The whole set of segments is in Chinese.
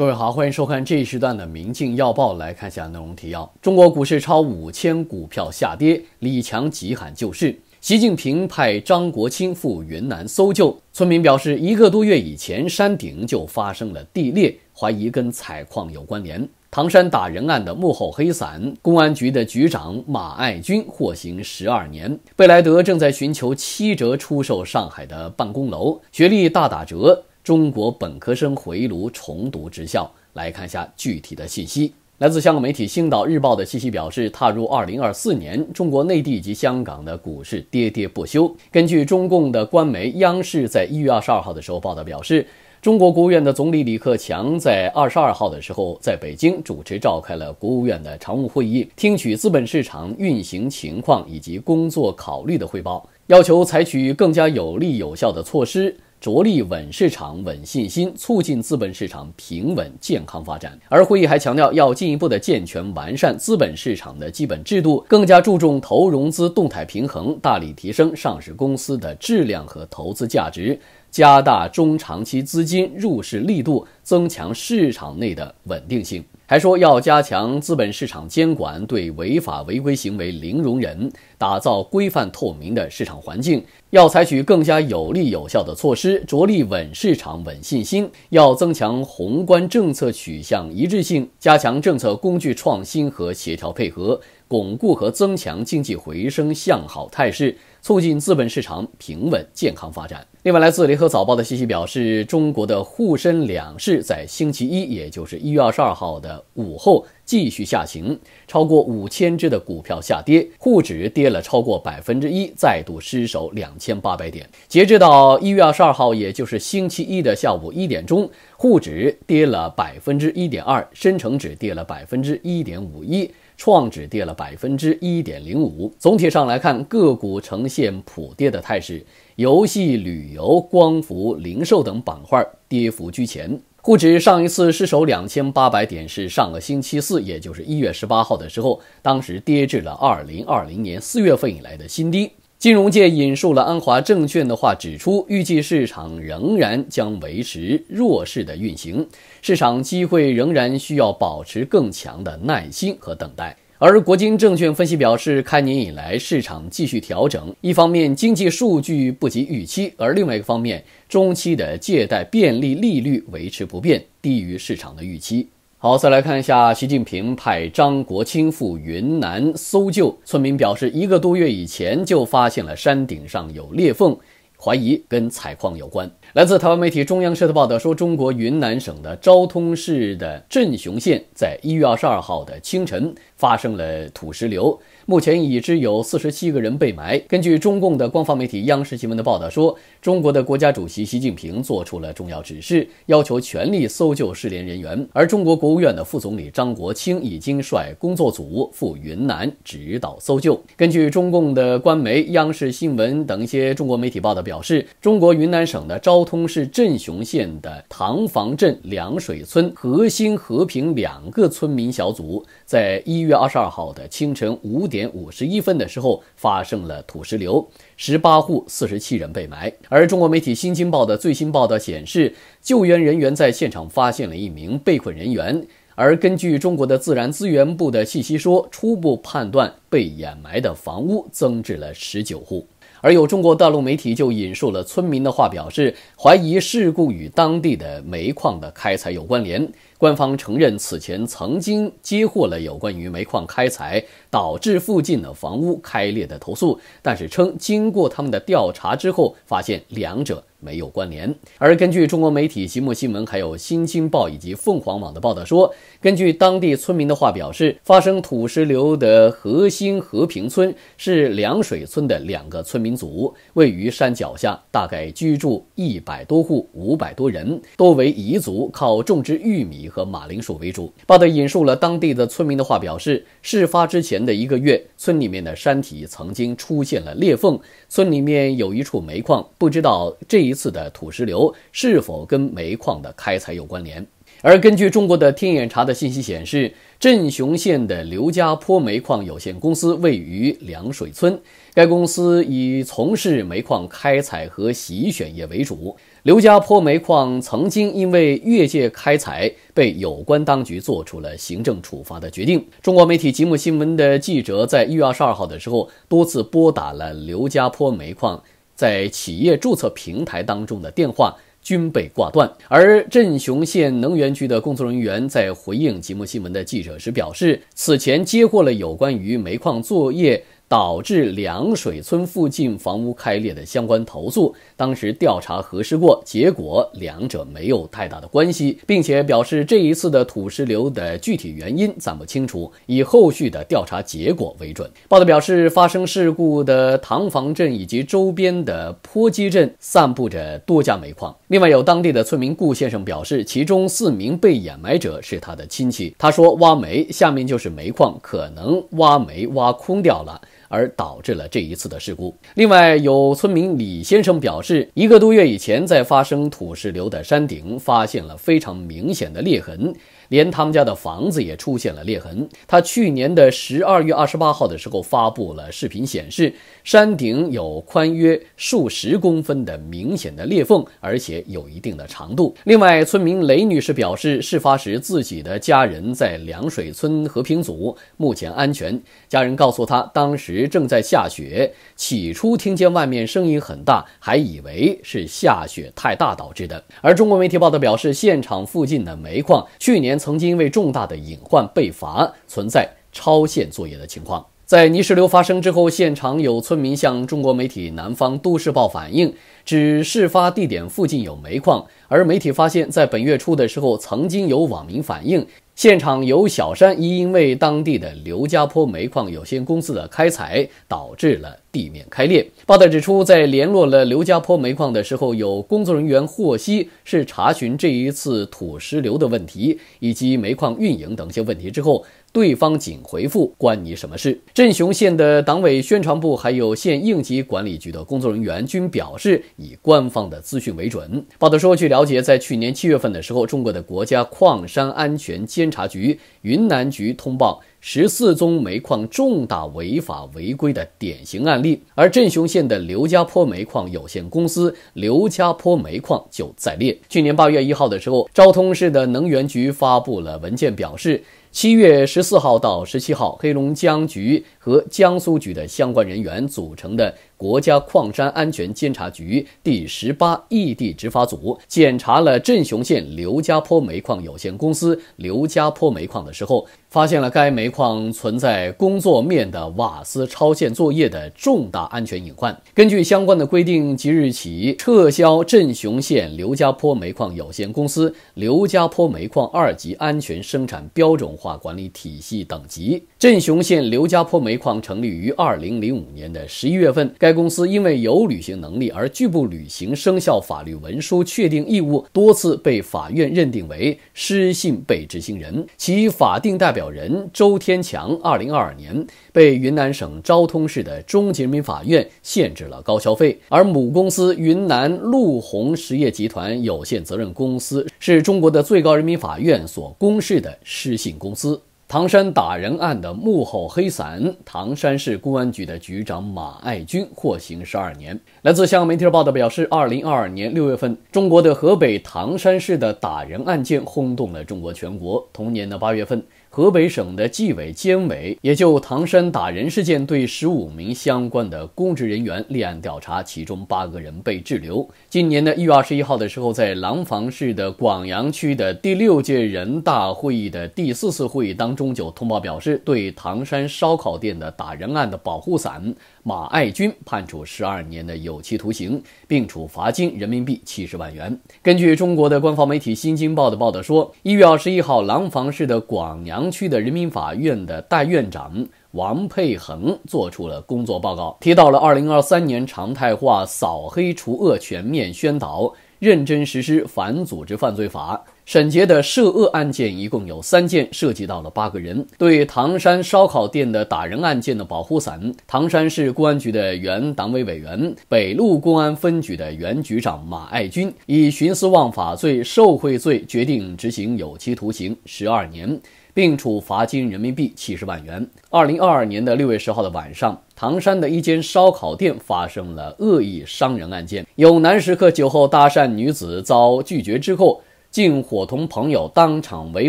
各位好，欢迎收看这一时段的《明镜要报》，来看一下内容提要：中国股市超五千股票下跌，李强急喊救市；习近平派张国清赴云南搜救；村民表示一个多月以前山顶就发生了地裂，怀疑跟采矿有关联；唐山打人案的幕后黑伞公安局的局长马爱军获刑十二年；贝莱德正在寻求七折出售上海的办公楼，学历大打折。中国本科生回炉重读职校，来看一下具体的信息。来自香港媒体《星岛日报》的信息表示，踏入二零二四年，中国内地及香港的股市跌跌不休。根据中共的官媒央视，在一月二十二号的时候报道表示，中国国务院的总理李克强在二十二号的时候在北京主持召开了国务院的常务会议，听取资本市场运行情况以及工作考虑的汇报，要求采取更加有力有效的措施。着力稳市场、稳信心，促进资本市场平稳健康发展。而会议还强调，要进一步的健全完善资本市场的基本制度，更加注重投融资动态平衡，大力提升上市公司的质量和投资价值，加大中长期资金入市力度，增强市场内的稳定性。还说要加强资本市场监管，对违法违规行为零容忍，打造规范透明的市场环境。要采取更加有力有效的措施，着力稳市场、稳信心。要增强宏观政策取向一致性，加强政策工具创新和协调配合，巩固和增强经济回升向好态势。促进资本市场平稳健康发展。另外，来自《联合早报》的信息表示，中国的沪深两市在星期一，也就是一月二十二号的午后继续下行，超过五千只的股票下跌，沪指跌了超过百分之一，再度失守两千八百点。截止到一月二十二号，也就是星期一的下午一点钟，沪指跌了百分之一点二，深成指跌了百分之一点五一。创指跌了百分之一点零五，总体上来看，个股呈现普跌的态势，游戏、旅游、光伏、零售等板块跌幅居前。沪指上一次失守两千八百点是上个星期四，也就是一月十八号的时候，当时跌至了二零二零年四月份以来的新低。金融界引述了安华证券的话，指出预计市场仍然将维持弱势的运行，市场机会仍然需要保持更强的耐心和等待。而国金证券分析表示，开年以来市场继续调整，一方面经济数据不及预期，而另外一个方面，中期的借贷便利利率维持不变，低于市场的预期。好，再来看一下，习近平派张国清赴云南搜救。村民表示，一个多月以前就发现了山顶上有裂缝，怀疑跟采矿有关。来自台湾媒体中央社的报道说，中国云南省的昭通市的镇雄县在一月二十二号的清晨发生了土石流，目前已知有四十七个人被埋。根据中共的官方媒体央视新闻的报道说，中国的国家主席习近平做出了重要指示，要求全力搜救失联人员，而中国国务院的副总理张国清已经率工作组赴云南指导搜救。根据中共的官媒央视新闻等一些中国媒体报道表示，中国云南省的昭。昭通市镇雄县的塘房镇凉水村和新和平两个村民小组，在一月二十二号的清晨五点五十一分的时候，发生了土石流，十八户四十七人被埋。而中国媒体《新京报》的最新报道显示，救援人员在现场发现了一名被困人员，而根据中国的自然资源部的信息说，初步判断被掩埋的房屋增至了十九户。而有中国大陆媒体就引述了村民的话，表示怀疑事故与当地的煤矿的开采有关联。官方承认此前曾经接获了有关于煤矿开采导致附近的房屋开裂的投诉，但是称经过他们的调查之后，发现两者没有关联。而根据中国媒体《即墨新闻》、还有《新京报》以及凤凰网的报道说，根据当地村民的话表示，发生土石流的核心和平村是凉水村的两个村民组，位于山脚下，大概居住一百多户、五百多人，多为彝族，靠种植玉米。和马铃薯为主。报道引述了当地的村民的话，表示事发之前的一个月，村里面的山体曾经出现了裂缝。村里面有一处煤矿，不知道这一次的土石流是否跟煤矿的开采有关联。而根据中国的天眼查的信息显示，镇雄县的刘家坡煤矿有限公司位于凉水村。该公司以从事煤矿开采和洗选业为主。刘家坡煤矿曾经因为越界开采，被有关当局做出了行政处罚的决定。中国媒体吉木新闻的记者在一月二十二号的时候，多次拨打了刘家坡煤矿在企业注册平台当中的电话，均被挂断。而镇雄县能源局的工作人员在回应吉木新闻的记者时表示，此前接获了有关于煤矿作业。导致凉水村附近房屋开裂的相关投诉，当时调查核实过，结果两者没有太大的关系，并且表示这一次的土石流的具体原因暂不清楚，以后续的调查结果为准。报道表示，发生事故的塘房镇以及周边的坡基镇散布着多家煤矿。另外，有当地的村民顾先生表示，其中四名被掩埋者是他的亲戚。他说，挖煤下面就是煤矿，可能挖煤挖空掉了。而导致了这一次的事故。另外，有村民李先生表示，一个多月以前，在发生土石流的山顶发现了非常明显的裂痕。连他们家的房子也出现了裂痕。他去年的十二月二十八号的时候发布了视频，显示山顶有宽约数十公分的明显的裂缝，而且有一定的长度。另外，村民雷女士表示，事发时自己的家人在凉水村和平组，目前安全。家人告诉她，当时正在下雪，起初听见外面声音很大，还以为是下雪太大导致的。而中国媒体报道表示，现场附近的煤矿去年。曾经因为重大的隐患被罚，存在超限作业的情况。在泥石流发生之后，现场有村民向中国媒体《南方都市报》反映，指事发地点附近有煤矿。而媒体发现，在本月初的时候，曾经有网民反映。现场有小山，因为当地的刘家坡煤矿有限公司的开采导致了地面开裂。报道指出，在联络了刘家坡煤矿的时候，有工作人员获悉是查询这一次土石流的问题以及煤矿运营等一些问题之后。对方仅回复“关你什么事”。镇雄县的党委宣传部还有县应急管理局的工作人员均表示，以官方的资讯为准。报道说，据了解，在去年七月份的时候，中国的国家矿山安全监察局云南局通报十四宗煤矿重大违法违规的典型案例，而镇雄县的刘家坡煤矿有限公司刘家坡煤矿就在列。去年八月一号的时候，昭通市的能源局发布了文件，表示。七月十四号到十七号，黑龙江局和江苏局的相关人员组成的。国家矿山安全监察局第十八异地执法组检查了镇雄县刘家坡煤矿有限公司刘家坡煤矿的时候，发现了该煤矿存在工作面的瓦斯超限作业的重大安全隐患。根据相关的规定，即日起撤销镇雄县刘家坡煤矿有限公司刘家坡煤矿二级安全生产标准化管理体系等级。镇雄县刘家坡煤矿成立于二零零五年的十一月份。该公司因为有履行能力而拒不履行生效法律文书确定义务，多次被法院认定为失信被执行人。其法定代表人周天强，二零二二年被云南省昭通市的中级人民法院限制了高消费。而母公司云南路鸿实业集团有限责任公司是中国的最高人民法院所公示的失信公司。唐山打人案的幕后黑伞，唐山市公安局的局长马爱军获刑十二年。来自香港媒体报道表示，二零二二年六月份，中国的河北唐山市的打人案件轰动了中国全国。同年的八月份。河北省的纪委监委也就唐山打人事件对十五名相关的公职人员立案调查，其中八个人被滞留。今年的一月二十一号的时候，在廊坊市的广阳区的第六届人大会议的第四次会议当中，就通报表示对唐山烧烤店的打人案的保护伞马爱军判处十二年的有期徒刑，并处罚金人民币七十万元。根据中国的官方媒体《新京报》的报道说，一月二十一号，廊坊市的广阳。阳区的人民法院的代院长王佩恒作出了工作报告，提到了二零二三年常态化扫黑除恶全面宣导，认真实施反组织犯罪法。审结的涉恶案件一共有三件，涉及到了八个人。对唐山烧烤店的打人案件的保护伞，唐山市公安局的原党委委员、北路公安分局的原局长马爱军，以徇私枉法罪、受贿罪，决定执行有期徒刑十二年。并处罚金人民币七十万元。二零二二年的六月十号的晚上，唐山的一间烧烤店发生了恶意伤人案件，有男食客酒后搭讪女子遭拒绝之后，竟伙同朋友当场围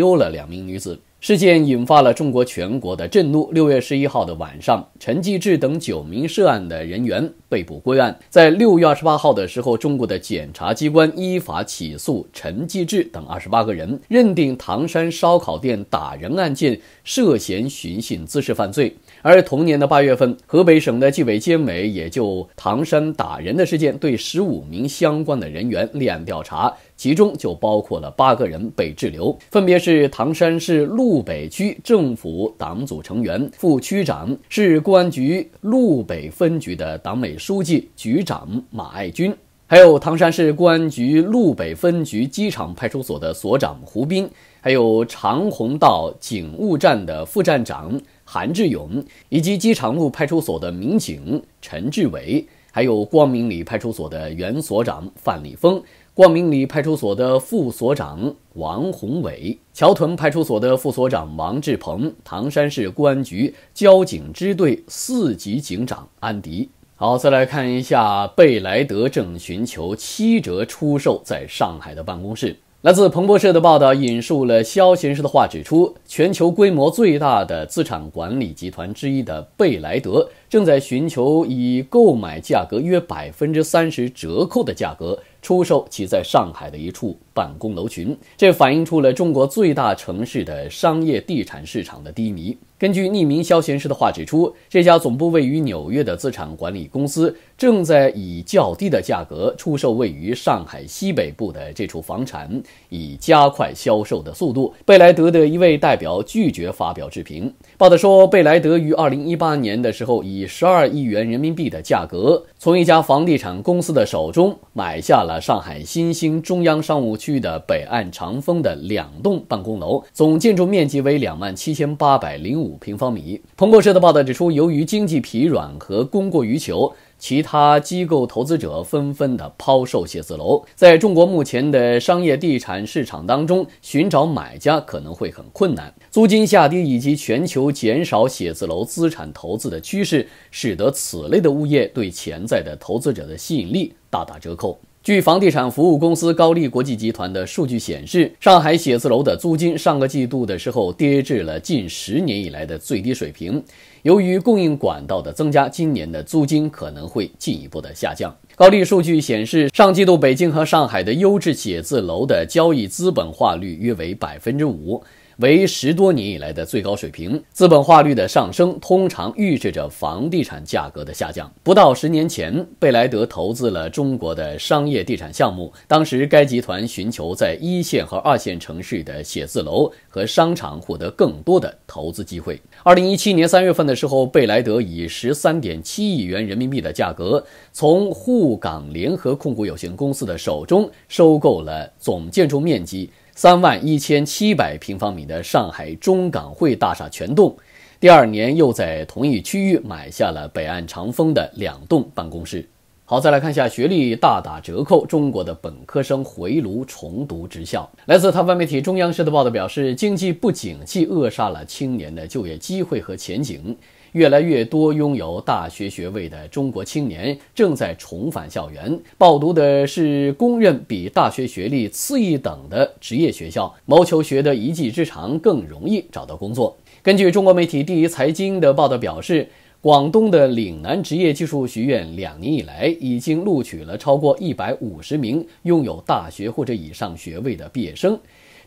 殴了两名女子。事件引发了中国全国的震怒。六月十一号的晚上，陈继志等九名涉案的人员被捕归案。在六月二十八号的时候，中国的检察机关依法起诉陈继志等二十八个人，认定唐山烧烤店打人案件涉嫌寻衅滋事犯罪。而同年的八月份，河北省的纪委监委也就唐山打人的事件对十五名相关的人员立案调查，其中就包括了八个人被滞留，分别是唐山市路北区政府党组成员、副区长，市公安局路北分局的党委书记、局长马爱军，还有唐山市公安局路北分局机场派出所的所长胡斌，还有长虹道警务站的副站长。韩志勇以及机场路派出所的民警陈志伟，还有光明里派出所的原所长范立峰，光明里派出所的副所长王宏伟，桥屯派出所的副所长王志鹏，唐山市公安局交警支队四级警长安迪。好，再来看一下，贝莱德正寻求七折出售在上海的办公室。来自彭博社的报道引述了肖先生的话，指出全球规模最大的资产管理集团之一的贝莱德。正在寻求以购买价格约百分之三十折扣的价格出售其在上海的一处办公楼群，这反映出了中国最大城市的商业地产市场的低迷。根据匿名消息人士的话指出，这家总部位于纽约的资产管理公司正在以较低的价格出售位于上海西北部的这处房产，以加快销售的速度。贝莱德的一位代表拒绝发表置评。报道说，贝莱德于二零一八年的时候以十二亿元人民币的价格，从一家房地产公司的手中买下了上海新兴中央商务区的北岸长风的两栋办公楼，总建筑面积为两万七千八百零五平方米。彭博社的报道指出，由于经济疲软和供过于求。其他机构投资者纷纷的抛售写字楼，在中国目前的商业地产市场当中，寻找买家可能会很困难。租金下跌以及全球减少写字楼资产投资的趋势，使得此类的物业对潜在的投资者的吸引力大打折扣。据房地产服务公司高丽国际集团的数据显示，上海写字楼的租金上个季度的时候跌至了近十年以来的最低水平。由于供应管道的增加，今年的租金可能会进一步的下降。高丽数据显示，上季度北京和上海的优质写字楼的交易资本化率约为百分之五。为十多年以来的最高水平。资本化率的上升通常预示着房地产价格的下降。不到十年前，贝莱德投资了中国的商业地产项目，当时该集团寻求在一线和二线城市的写字楼和商场获得更多的投资机会。二零一七年三月份的时候，贝莱德以十三点七亿元人民币的价格，从沪港联合控股有限公司的手中收购了总建筑面积。三万一千七百平方米的上海中港汇大厦全栋，第二年又在同一区域买下了北岸长风的两栋办公室。好，再来看一下，学历大打折扣，中国的本科生回炉重读职校。来自台湾媒体中央社的报道表示，经济不景气扼杀了青年的就业机会和前景。越来越多拥有大学学位的中国青年正在重返校园，报读的是公认比大学学历次一等的职业学校，谋求学得一技之长，更容易找到工作。根据中国媒体《第一财经》的报道表示，广东的岭南职业技术学院两年以来已经录取了超过一百五十名拥有大学或者以上学位的毕业生。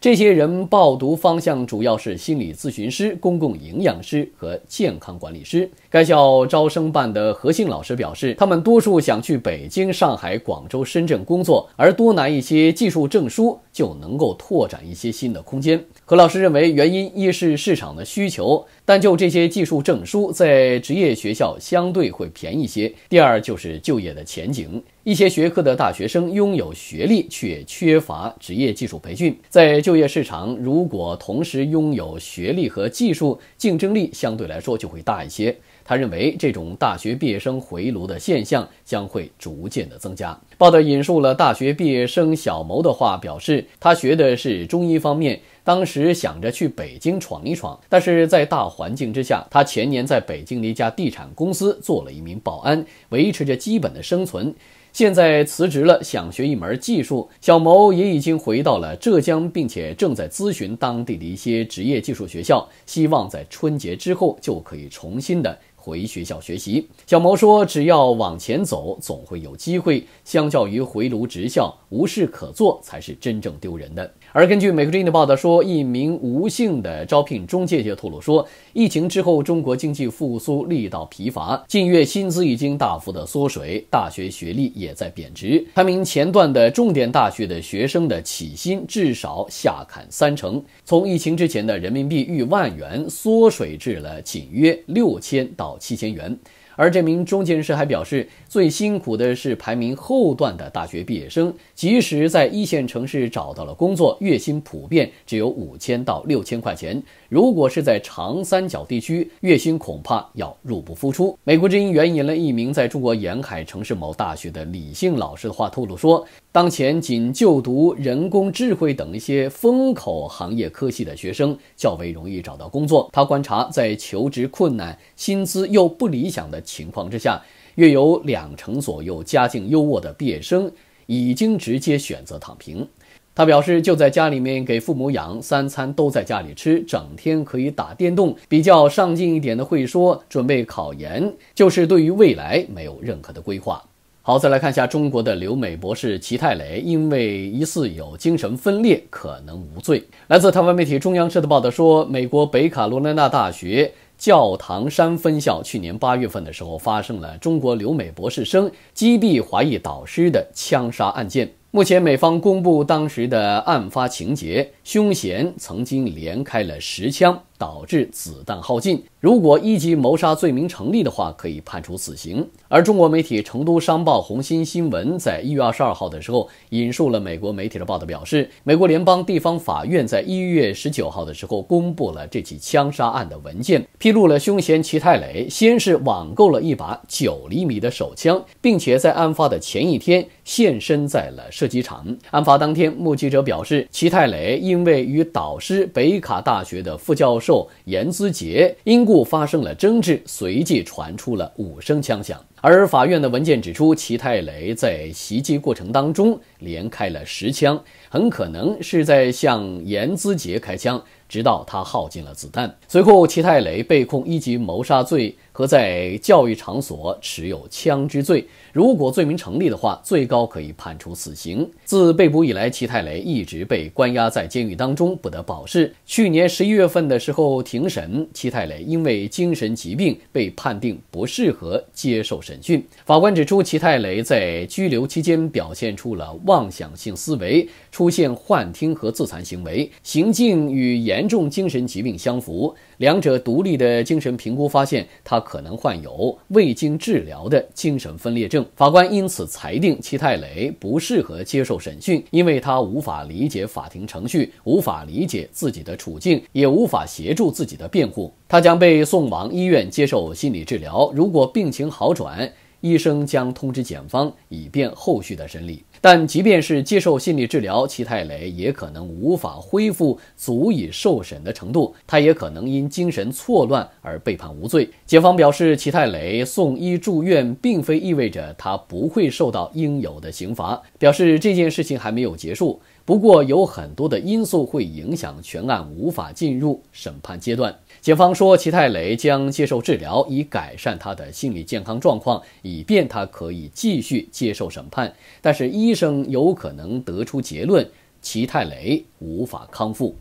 这些人报读方向主要是心理咨询师、公共营养师和健康管理师。该校招生办的何姓老师表示，他们多数想去北京、上海、广州、深圳工作，而多拿一些技术证书就能够拓展一些新的空间。何老师认为，原因一是市场的需求，但就这些技术证书在职业学校相对会便宜些；第二就是就业的前景。一些学科的大学生拥有学历却缺乏职业技术培训，在就业市场，如果同时拥有学历和技术，竞争力相对来说就会大一些。他认为这种大学毕业生回炉的现象将会逐渐的增加。报道引述了大学毕业生小牟的话，表示他学的是中医方面，当时想着去北京闯一闯，但是在大环境之下，他前年在北京的一家地产公司做了一名保安，维持着基本的生存。现在辞职了，想学一门技术。小牟也已经回到了浙江，并且正在咨询当地的一些职业技术学校，希望在春节之后就可以重新的。回学校学习，小毛说：“只要往前走，总会有机会。相较于回炉职校，无事可做才是真正丢人的。”而根据美国《今的报道说，一名无姓的招聘中介就透露说，疫情之后中国经济复苏力道疲乏，近月薪资已经大幅的缩水，大学学历也在贬值。排名前段的重点大学的学生的起薪至少下砍三成，从疫情之前的人民币逾万元缩水至了仅约六千到。七千元，而这名中介人士还表示。最辛苦的是排名后段的大学毕业生，即使在一线城市找到了工作，月薪普遍只有五千到六千块钱。如果是在长三角地区，月薪恐怕要入不敷出。美国之音援引了一名在中国沿海城市某大学的李姓老师的话透露说，当前仅就读人工智能等一些风口行业科系的学生较为容易找到工作。他观察，在求职困难、薪资又不理想的情况之下。约有两成左右家境优渥的毕业生已经直接选择躺平。他表示，就在家里面给父母养，三餐都在家里吃，整天可以打电动。比较上进一点的会说准备考研，就是对于未来没有任何的规划。好，再来看一下中国的留美博士齐泰磊，因为疑似有精神分裂，可能无罪。来自台湾媒体中央社的报道说，美国北卡罗来纳大学。教堂山分校去年八月份的时候发生了中国留美博士生击毙华裔导师的枪杀案件。目前美方公布当时的案发情节，凶嫌曾经连开了十枪。导致子弹耗尽。如果一级谋杀罪名成立的话，可以判处死刑。而中国媒体《成都商报·红星新闻》在一月二十二号的时候，引述了美国媒体的报道，表示美国联邦地方法院在一月十九号的时候公布了这起枪杀案的文件，披露了凶嫌齐泰磊先是网购了一把九厘米的手枪，并且在案发的前一天现身在了射击场。案发当天，目击者表示，齐泰磊因为与导师北卡大学的副教授。受严资杰因故发生了争执，随即传出了五声枪响。而法院的文件指出，齐泰雷在袭击过程当中连开了十枪，很可能是在向严资杰开枪，直到他耗尽了子弹。随后，齐泰雷被控一级谋杀罪。和在教育场所持有枪支罪，如果罪名成立的话，最高可以判处死刑。自被捕以来，齐泰雷一直被关押在监狱当中，不得保释。去年十一月份的时候，庭审，齐泰雷因为精神疾病被判定不适合接受审讯。法官指出，齐泰雷在拘留期间表现出了妄想性思维，出现幻听和自残行为，行径与严重精神疾病相符。两者独立的精神评估发现，他可能患有未经治疗的精神分裂症。法官因此裁定，齐泰雷不适合接受审讯，因为他无法理解法庭程序，无法理解自己的处境，也无法协助自己的辩护。他将被送往医院接受心理治疗。如果病情好转，医生将通知检方，以便后续的审理。但即便是接受心理治疗，齐泰雷也可能无法恢复足以受审的程度。他也可能因精神错乱而被判无罪。检方表示，齐泰雷送医住院，并非意味着他不会受到应有的刑罚。表示这件事情还没有结束，不过有很多的因素会影响全案无法进入审判阶段。警方说，齐泰雷将接受治疗，以改善他的心理健康状况，以便他可以继续接受审判。但是，医生有可能得出结论，齐泰雷无法康复。